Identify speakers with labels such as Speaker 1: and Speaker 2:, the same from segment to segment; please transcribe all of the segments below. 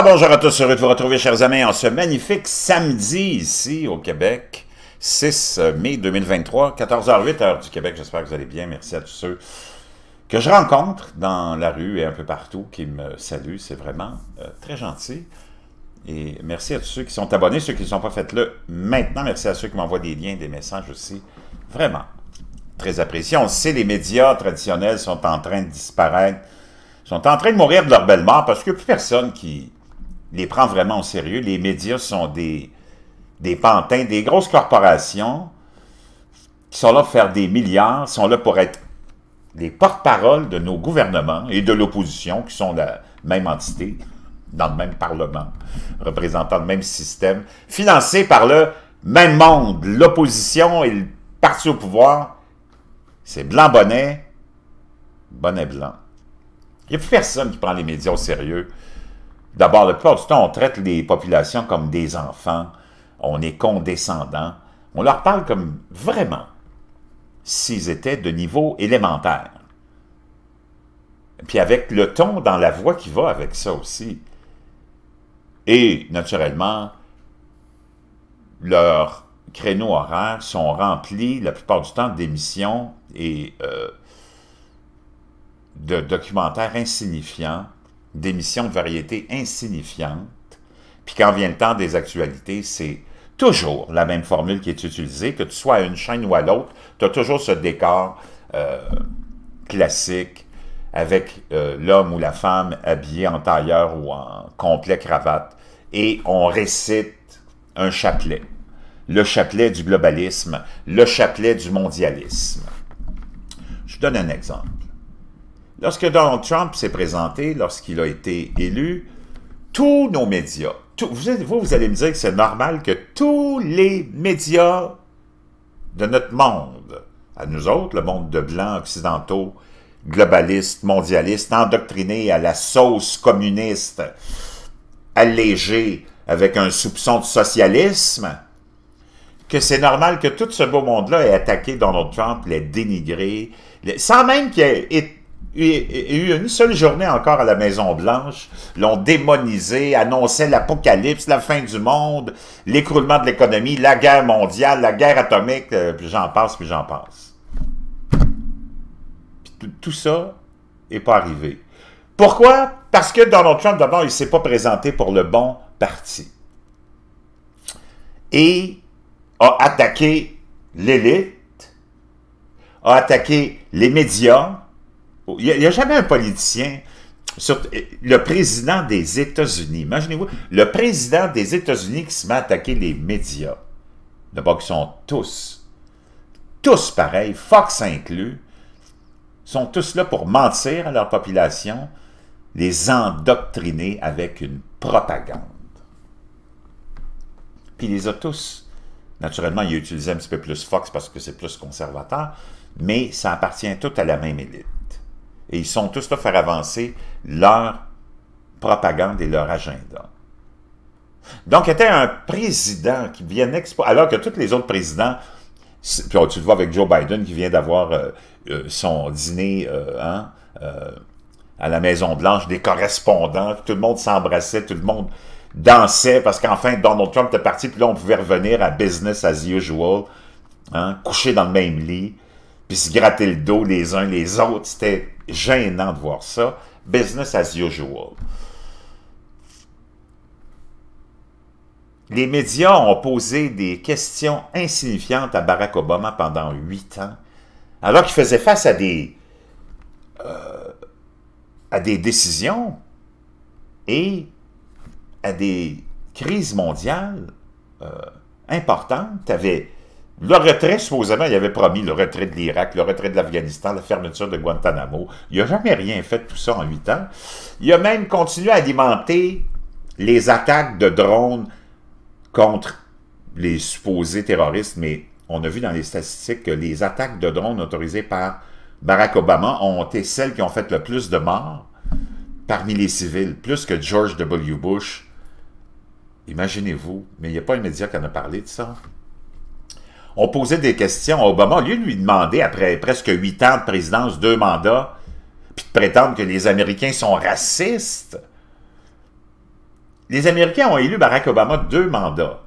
Speaker 1: bonjour à tous, heureux de vous retrouver chers amis en ce magnifique samedi ici au Québec, 6 euh, mai 2023, 14h08 heure du Québec, j'espère que vous allez bien, merci à tous ceux que je rencontre dans la rue et un peu partout qui me saluent, c'est vraiment euh, très gentil. Et merci à tous ceux qui sont abonnés, ceux qui ne sont pas faites le maintenant, merci à ceux qui m'envoient des liens, des messages aussi, vraiment très apprécié. On sait les médias traditionnels sont en train de disparaître sont en train de mourir de leur belle mort parce qu'il n'y a plus personne qui, les prend vraiment au sérieux. Les médias sont des, des pantins, des grosses corporations qui sont là pour faire des milliards, sont là pour être les porte-paroles de nos gouvernements et de l'opposition, qui sont la même entité, dans le même Parlement, représentant le même système, financés par le même monde, l'opposition et le parti au pouvoir. C'est blanc-bonnet, bonnet blanc. Il n'y a plus personne qui prend les médias au sérieux. D'abord, la plupart du temps, on traite les populations comme des enfants, on est condescendant, on leur parle comme vraiment s'ils étaient de niveau élémentaire. Puis avec le ton dans la voix qui va avec ça aussi. Et naturellement, leurs créneaux horaires sont remplis la plupart du temps d'émissions et euh, de documentaires insignifiants d'émissions de variété insignifiantes. Puis quand vient le temps des actualités, c'est toujours la même formule qui est utilisée, que tu sois à une chaîne ou à l'autre, tu as toujours ce décor euh, classique avec euh, l'homme ou la femme habillé en tailleur ou en complet cravate, et on récite un chapelet. Le chapelet du globalisme, le chapelet du mondialisme. Je vous donne un exemple. Lorsque Donald Trump s'est présenté, lorsqu'il a été élu, tous nos médias, vous, vous allez me dire que c'est normal que tous les médias de notre monde, à nous autres, le monde de blancs occidentaux, globalistes, mondialistes, endoctrinés à la sauce communiste, allégés avec un soupçon de socialisme, que c'est normal que tout ce beau monde-là ait attaqué Donald Trump, l'ait dénigré, sans même qu'il ait il a eu une seule journée encore à la Maison-Blanche, l'ont démonisé, annonçait l'apocalypse, la fin du monde, l'écroulement de l'économie, la guerre mondiale, la guerre atomique, euh, puis j'en passe, puis j'en passe. tout ça n'est pas arrivé. Pourquoi? Parce que Donald Trump, d'abord, il ne s'est pas présenté pour le bon parti. Et a attaqué l'élite, a attaqué les médias, Oh, il n'y a, jamais un politicien, eh, le président des États-Unis, imaginez-vous, le président des États-Unis qui se met à attaquer les médias. D'abord, ils sont tous, tous pareils, Fox inclus, sont tous là pour mentir à leur population, les endoctriner avec une propagande. Puis les a tous. Naturellement, il a un petit peu plus Fox parce que c'est plus conservateur, mais ça appartient tout à la même élite. Et ils sont tous là pour faire avancer leur propagande et leur agenda. Donc, il était un président qui vient alors que tous les autres présidents, puis oh, tu le vois avec Joe Biden qui vient d'avoir euh, euh, son dîner euh, hein, à la Maison-Blanche, des correspondants, tout le monde s'embrassait, tout le monde dansait, parce qu'enfin Donald Trump était parti, puis là on pouvait revenir à business as usual, hein, coucher dans le même lit, puis se gratter le dos les uns les autres, c'était gênant de voir ça. Business as usual. Les médias ont posé des questions insignifiantes à Barack Obama pendant huit ans, alors qu'il faisait face à des, euh, à des décisions et à des crises mondiales euh, importantes. Tu le retrait, supposément, il avait promis le retrait de l'Irak, le retrait de l'Afghanistan, la fermeture de Guantanamo. Il n'a jamais rien fait de tout ça en huit ans. Il a même continué à alimenter les attaques de drones contre les supposés terroristes, mais on a vu dans les statistiques que les attaques de drones autorisées par Barack Obama ont été celles qui ont fait le plus de morts parmi les civils, plus que George W. Bush. Imaginez-vous, mais il n'y a pas un média qui en a parlé de ça on posait des questions à Obama. Au lieu de lui demander, après presque huit ans de présidence, deux mandats, puis de prétendre que les Américains sont racistes, les Américains ont élu Barack Obama deux mandats.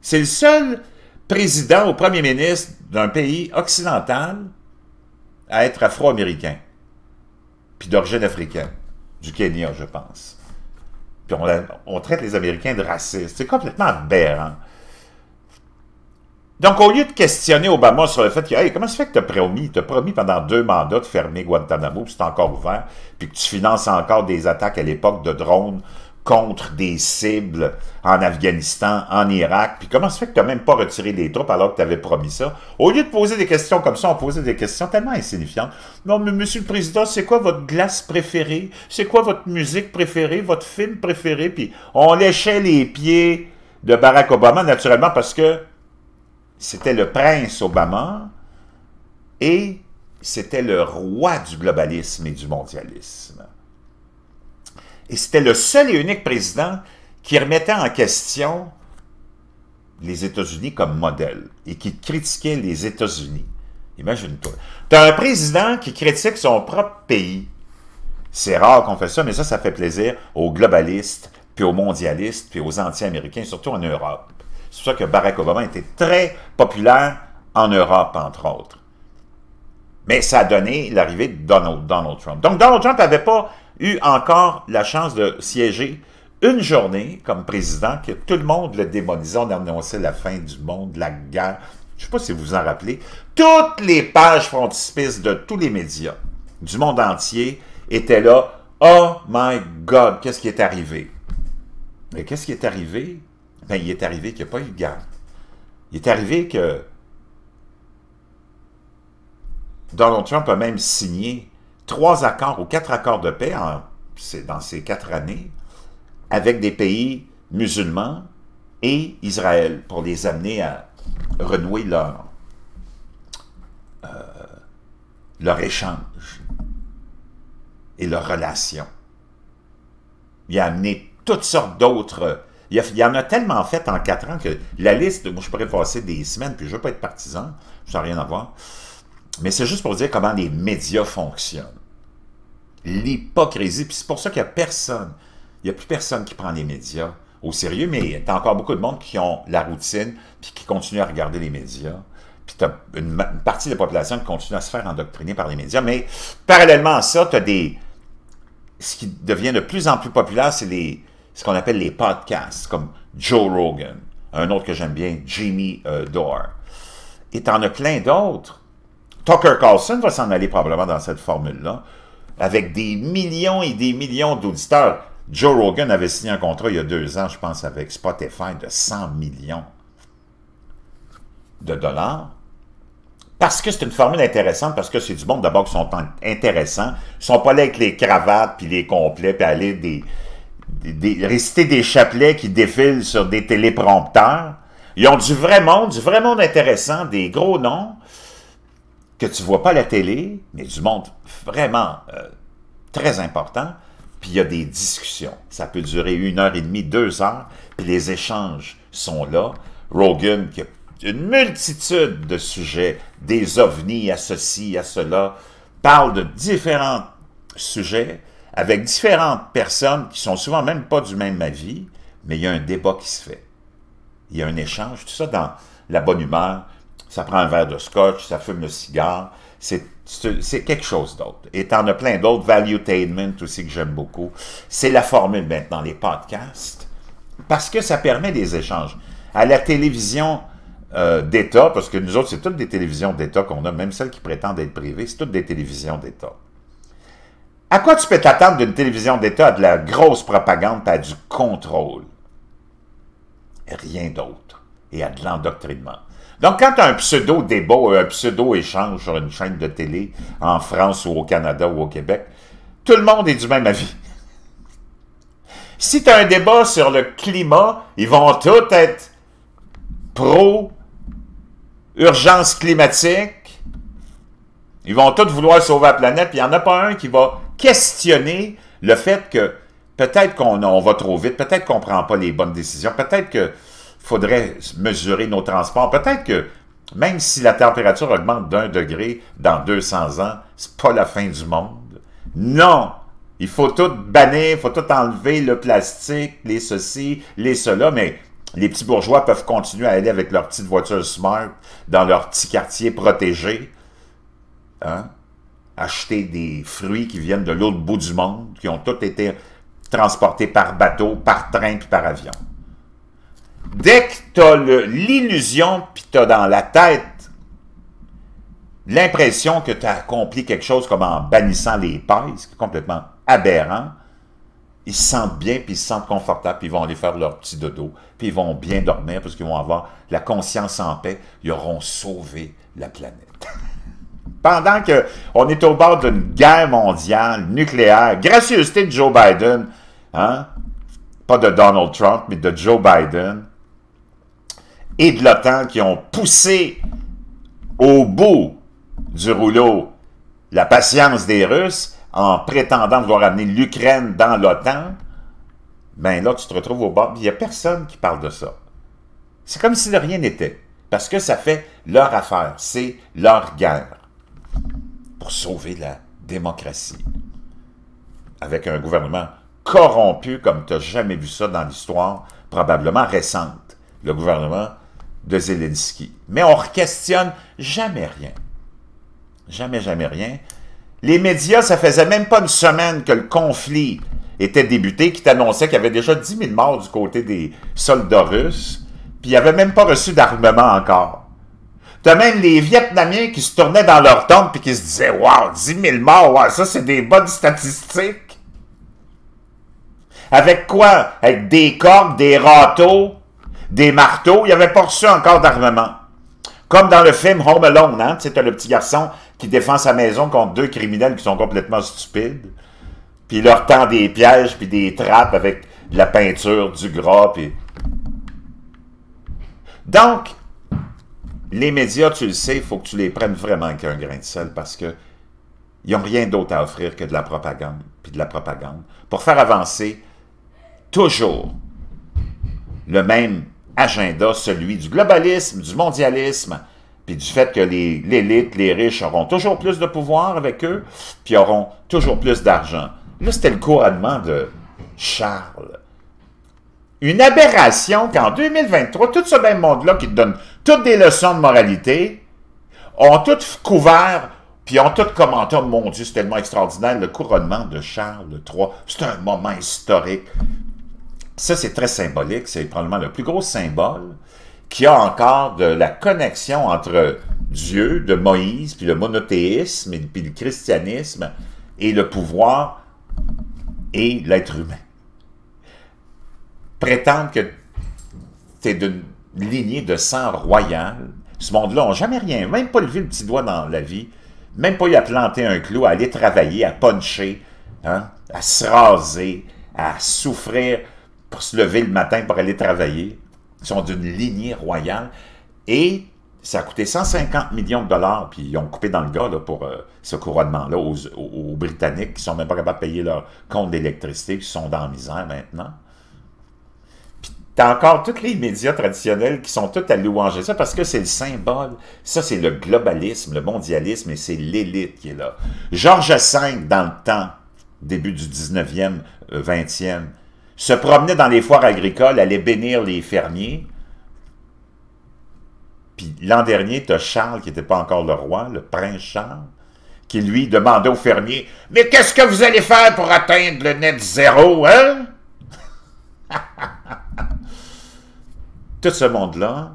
Speaker 1: C'est le seul président ou premier ministre d'un pays occidental à être afro-américain, puis d'origine africaine, du Kenya, je pense. Puis on, traite les Américains de racistes. C'est complètement aberrant. Donc, au lieu de questionner Obama sur le fait que, comment ça fait que tu as promis, tu promis pendant deux mandats de fermer Guantanamo, puis c'est encore ouvert, puis que tu finances encore des attaques à l'époque de drones contre des cibles en Afghanistan, en Irak, puis comment ça fait que tu n'as même pas retiré des troupes alors que tu avais promis ça? Au lieu de poser des questions comme ça, on posait des questions tellement insignifiantes. Non, mais monsieur le Président, c'est quoi votre glace préférée? C'est quoi votre musique préférée? Votre film préféré? Puis on léchait les pieds de Barack Obama, naturellement, parce que c'était le prince Obama et c'était le roi du globalisme et du mondialisme. Et c'était le seul et unique président qui remettait en question les États-Unis comme modèle et qui critiquait les États-Unis. Imagine-toi. as un président qui critique son propre pays. C'est rare qu'on fasse ça, mais ça, ça fait plaisir aux globalistes, puis aux mondialistes, puis aux anti-américains, surtout en Europe. C'est pour ça que Barack Obama était très populaire en Europe, entre autres. Mais ça a donné l'arrivée de Donald, Trump. Donc Donald Trump n'avait pas eu encore la chance de siéger une journée comme président que tout le monde le démonisait. On annonçait la fin du monde, la guerre. Je ne sais pas si vous vous en rappelez. Toutes les pages frontispices de tous les médias du monde entier étaient là. Oh my God, qu'est-ce qui est arrivé? Mais qu'est-ce qui est arrivé? Ben, il est arrivé qu'il n'y a pas eu de Il est arrivé que Donald Trump a même signé trois accords ou quatre accords de paix dans ces quatre années avec des pays musulmans et Israël pour les amener à renouer leur, euh, leur échange et leur relation. Il a amené toutes sortes d'autres il y, en a tellement fait en quatre ans que la liste, moi je pourrais passer des semaines, puis je ne veux pas être partisan, ça n'ai rien à voir. Mais c'est juste pour dire comment les médias fonctionnent. L'hypocrisie, puis c'est pour ça qu'il n'y a personne, il n'y a plus personne qui prend les médias au sérieux, mais tu as encore beaucoup de monde qui ont la routine, puis qui continuent à regarder les médias. Puis tu as une, une, partie de la population qui continue à se faire endoctriner par les médias. Mais parallèlement à ça, tu as des... Ce qui devient de plus en plus populaire, c'est les ce qu'on appelle les podcasts, comme Joe Rogan, un autre que j'aime bien, Jimmy euh, Dore. Et t'en as plein d'autres. Tucker Carlson va s'en aller probablement dans cette formule-là, avec des millions et des millions d'auditeurs. Joe Rogan avait signé un contrat il y a deux ans, je pense, avec Spotify de 100 millions de dollars. Parce que c'est une formule intéressante, parce que c'est du monde d'abord qui sont intéressants, ils sont pas là avec les cravates, puis les complets, puis aller des, des, réciter des chapelets qui défilent sur des téléprompteurs. Ils ont du vrai monde, du vrai monde intéressant, des gros noms que tu vois pas à la télé, mais du monde vraiment euh, très important. Puis il y a des discussions. Ça peut durer une heure et demie, deux heures, puis les échanges sont là. Rogan, qui a une multitude de sujets, des ovnis à à cela, parle de différents sujets, avec différentes personnes qui sont souvent même pas du même avis, mais il y a un débat qui se fait. Il y a un échange, tout ça dans la bonne humeur. Ça prend un verre de scotch, ça fume le cigare. C'est quelque chose d'autre. Et en as plein d'autres. Valuetainment aussi que j'aime beaucoup. C'est la formule maintenant, les podcasts. Parce que ça permet des échanges. À la télévision, euh, d'État, parce que nous autres, c'est toutes des télévisions d'État qu'on a, même celles qui prétendent être privées, c'est toutes des télévisions d'État. À quoi tu peux t'attendre d'une télévision d'État, de la grosse propagande, à du contrôle? Rien d'autre. Et à de l'endoctrinement. Donc, quand tu as un pseudo-débat, euh, un pseudo-échange sur une chaîne de télé, en France ou au Canada ou au Québec, tout le monde est du même avis. Si tu as un débat sur le climat, ils vont tous être pro-urgence climatique. Ils vont tous vouloir sauver la planète, il n'y en a pas un qui va questionner le fait que peut-être qu'on on va trop vite, peut-être qu'on ne prend pas les bonnes décisions, peut-être que faudrait mesurer nos transports, peut-être que même si la température augmente d'un degré dans 200 ans, c'est pas la fin du monde. Non! Il faut tout bannir, il faut tout enlever, le plastique, les ceci, les cela, mais les petits bourgeois peuvent continuer à aller avec leur petite voiture smart dans leur petit quartier protégé. Hein? acheter des fruits qui viennent de l'autre bout du monde, qui ont tous été transportés par bateau, par train puis par avion. Dès que tu as l'illusion, puis tu as dans la tête l'impression que tu as accompli quelque chose comme en bannissant les pays, ce qui est complètement aberrant, ils se sentent bien, puis ils se sentent confortables, puis ils vont aller faire leur petit dodo, puis ils vont bien dormir parce qu'ils vont avoir la conscience en paix, ils auront sauvé la planète. Pendant qu'on est au bord d'une guerre mondiale nucléaire, gracieuseté de Joe Biden, hein? pas de Donald Trump, mais de Joe Biden, et de l'OTAN qui ont poussé au bout du rouleau la patience des Russes en prétendant vouloir amener l'Ukraine dans l'OTAN, ben là, tu te retrouves au bord. Il n'y a personne qui parle de ça. C'est comme si de rien n'était. Parce que ça fait leur affaire. C'est leur guerre pour sauver la démocratie. Avec un gouvernement corrompu comme tu n'as jamais vu ça dans l'histoire, probablement récente, le gouvernement de Zelensky. Mais on ne questionne jamais rien. Jamais, jamais rien. Les médias, ça faisait même pas une semaine que le conflit était débuté, qui t'annonçait qu'il y avait déjà 10 000 morts du côté des soldats russes, puis n'y avait même pas reçu d'armement encore. T'as même les Vietnamiens qui se tournaient dans leur tombe et qui se disaient Waouh, 10 000 morts, wow, ça c'est des bonnes statistiques. Avec quoi Avec des cordes, des râteaux, des marteaux. Il n'y avait pas reçu encore d'armement. Comme dans le film Home Alone, hein? Tu sais, le petit garçon qui défend sa maison contre deux criminels qui sont complètement stupides. Puis leur tend des pièges, puis des trappes avec de la peinture, du gras, puis... Donc, les médias, tu le sais, il faut que tu les prennes vraiment avec un grain de sel parce que ils n'ont rien d'autre à offrir que de la propagande, puis de la propagande, pour faire avancer toujours le même agenda, celui du globalisme, du mondialisme, puis du fait que l'élite, les, les riches auront toujours plus de pouvoir avec eux, puis auront toujours plus d'argent. Là, c'était le couronnement de Charles une aberration qu'en 2023, tout ce même monde-là qui te donne toutes des leçons de moralité, ont toutes couvert, puis ont tout commenté, oh mon Dieu, c'est tellement extraordinaire, le couronnement de Charles III, c'est un moment historique. Ça, c'est très symbolique, c'est probablement le plus gros symbole qui a encore de la connexion entre Dieu, de Moïse, puis le monothéisme, et puis le christianisme, et le pouvoir et l'être humain prétendre que tu es d'une lignée de sang royal, ce monde-là n'a jamais rien, même pas levé le petit doigt dans la vie, même pas eu à planter un clou, à aller travailler, à puncher, hein, à se raser, à souffrir pour se lever le matin pour aller travailler. Ils sont d'une lignée royale. Et ça a coûté 150 millions de dollars, puis ils ont coupé dans le gars pour euh, ce couronnement-là aux, Britanniques qui sont même pas capables de payer leur compte d'électricité, qui sont dans la misère maintenant. T'as encore tous les médias traditionnels qui sont tous à louanger ça parce que c'est le symbole. Ça, c'est le globalisme, le mondialisme et c'est l'élite qui est là. Georges V, dans le temps, début du 19e, 20e, euh, se promenait dans les foires agricoles, allait bénir les fermiers. Puis l'an dernier, t'as Charles, qui n'était pas encore le roi, le prince Charles, qui lui demandait aux fermiers « Mais qu'est-ce que vous allez faire pour atteindre le net zéro, hein? » Tout ce monde-là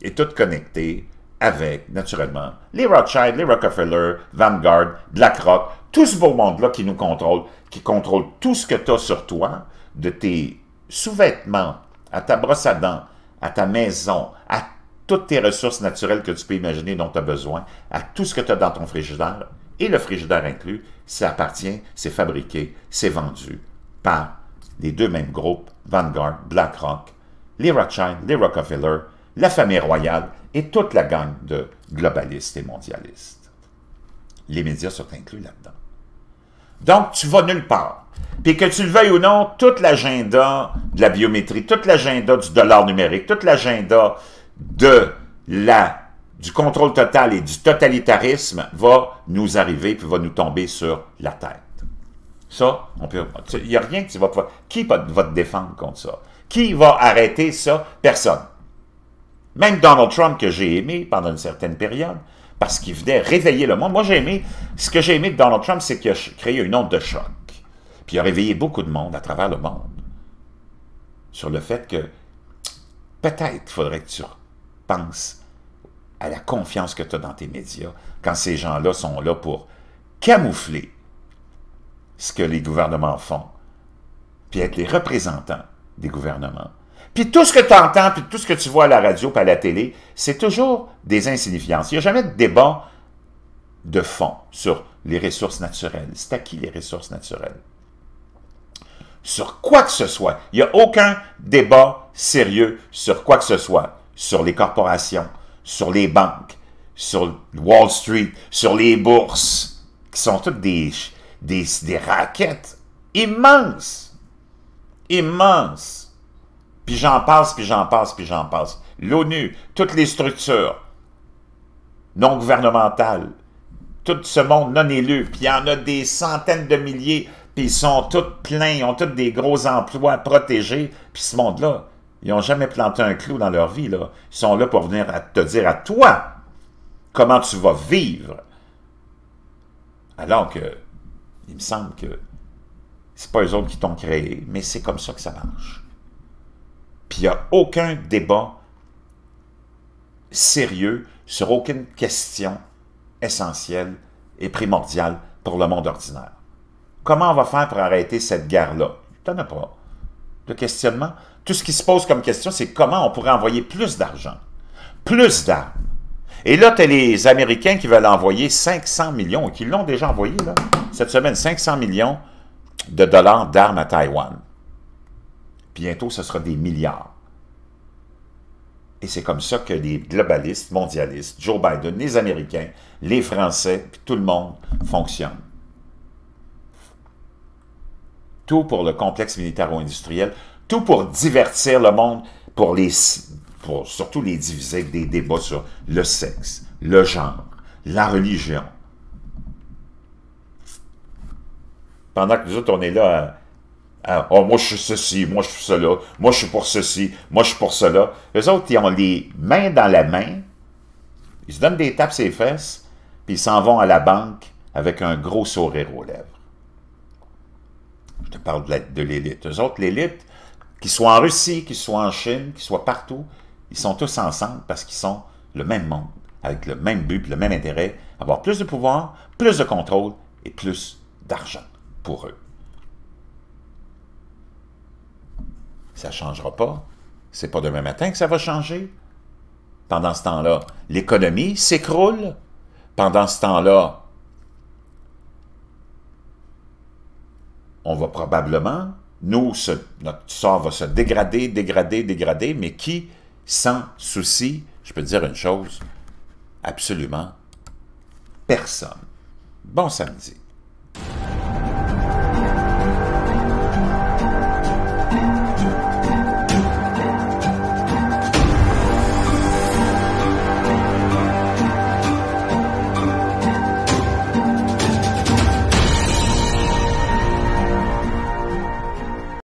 Speaker 1: est tout connecté avec, naturellement, les Rothschild, les Rockefeller, Vanguard, BlackRock, tout ce beau monde-là qui nous contrôle, qui contrôle tout ce que tu as sur toi, de tes sous-vêtements, à ta brosse à dents, à ta maison, à toutes tes ressources naturelles que tu peux imaginer dont tu as besoin, à tout ce que tu as dans ton frigidaire, et le frigidaire inclus, ça appartient, c'est fabriqué, c'est vendu par les deux mêmes groupes, Vanguard, BlackRock les Rothschild, les Rockefeller, la famille royale et toute la gang de globalistes et mondialistes. Les médias sont inclus là-dedans. Donc, tu vas nulle part. Puis que tu le veuilles ou non, toute l'agenda de la biométrie, toute l'agenda du dollar numérique, toute l'agenda de la du contrôle total et du totalitarisme va nous arriver puis va nous tomber sur la tête. Ça, on peut. Il n'y a rien qui tu Qui va te défendre contre ça? Qui va arrêter ça? Personne. Même Donald Trump, que j'ai aimé pendant une certaine période, parce qu'il venait réveiller le monde. Moi, j'ai aimé, ce que j'ai aimé de Donald Trump, c'est qu'il a créé une onde de choc. Puis il a réveillé beaucoup de monde à travers le monde sur le fait que peut-être faudrait que tu penses à la confiance que tu as dans tes médias quand ces gens-là sont là pour camoufler ce que les gouvernements font, puis être les représentants des gouvernements. Puis tout ce que tu entends, puis tout ce que tu vois à la radio, puis à la télé, c'est toujours des insignifiances. Il n'y a jamais de débat de fond sur les ressources naturelles. C'est à qui les ressources naturelles? Sur quoi que ce soit. Il n'y a aucun débat sérieux sur quoi que ce soit. Sur les corporations, sur les banques, sur Wall Street, sur les bourses, qui sont toutes des, des, des raquettes immenses immense. Puis j'en passe, puis j'en passe, puis j'en passe. L'ONU, toutes les structures non gouvernementales, tout ce monde non élu, puis il y en a des centaines de milliers, puis ils sont tous pleins, ils ont tous des gros emplois protégés, puis ce monde-là, ils n'ont jamais planté un clou dans leur vie, là. Ils sont là pour venir à te dire à toi comment tu vas vivre. Alors que, il me semble que c'est pas eux autres qui t'ont créé, mais c'est comme ça que ça marche. Puis il n'y a aucun débat sérieux sur aucune question essentielle et primordiale pour le monde ordinaire. Comment on va faire pour arrêter cette guerre-là? T'en as pas de questionnement. Tout ce qui se pose comme question, c'est comment on pourrait envoyer plus d'argent, plus d'armes. Et là, tu as les Américains qui veulent envoyer 500 millions, qui l'ont déjà envoyé cette semaine, 500 millions de dollars d'armes à Taïwan. Bientôt, ce sera des milliards. Et c'est comme ça que les globalistes, mondialistes, Joe Biden, les Américains, les Français, puis tout le monde fonctionne. Tout pour le complexe militaro-industriel, tout pour divertir le monde, pour, pour surtout les diviser avec des débats sur le sexe, le genre, la religion, Pendant que nous autres, on est là à, hein, hein, oh, moi je suis ceci, moi je suis cela, moi je suis pour ceci, moi je suis pour cela. Les autres, ils ont les mains dans la main, ils se donnent des tapes ses fesses, puis ils s'en vont à la banque avec un gros sourire aux lèvres. Je te parle de l'élite. Eux autres, l'élite, qu'ils soient en Russie, qu'ils soient en Chine, qu'ils soient partout, ils sont tous ensemble parce qu'ils sont le même monde, avec le même but, le même intérêt, avoir plus de pouvoir, plus de contrôle et plus d'argent pour eux. Ça ne changera pas. C'est pas demain matin que ça va changer. Pendant ce temps-là, l'économie s'écroule. Pendant ce temps-là, on va probablement, nous, notre sort va se dégrader, dégrader, dégrader, mais qui, sans souci, je peux dire une chose, absolument personne. Bon samedi.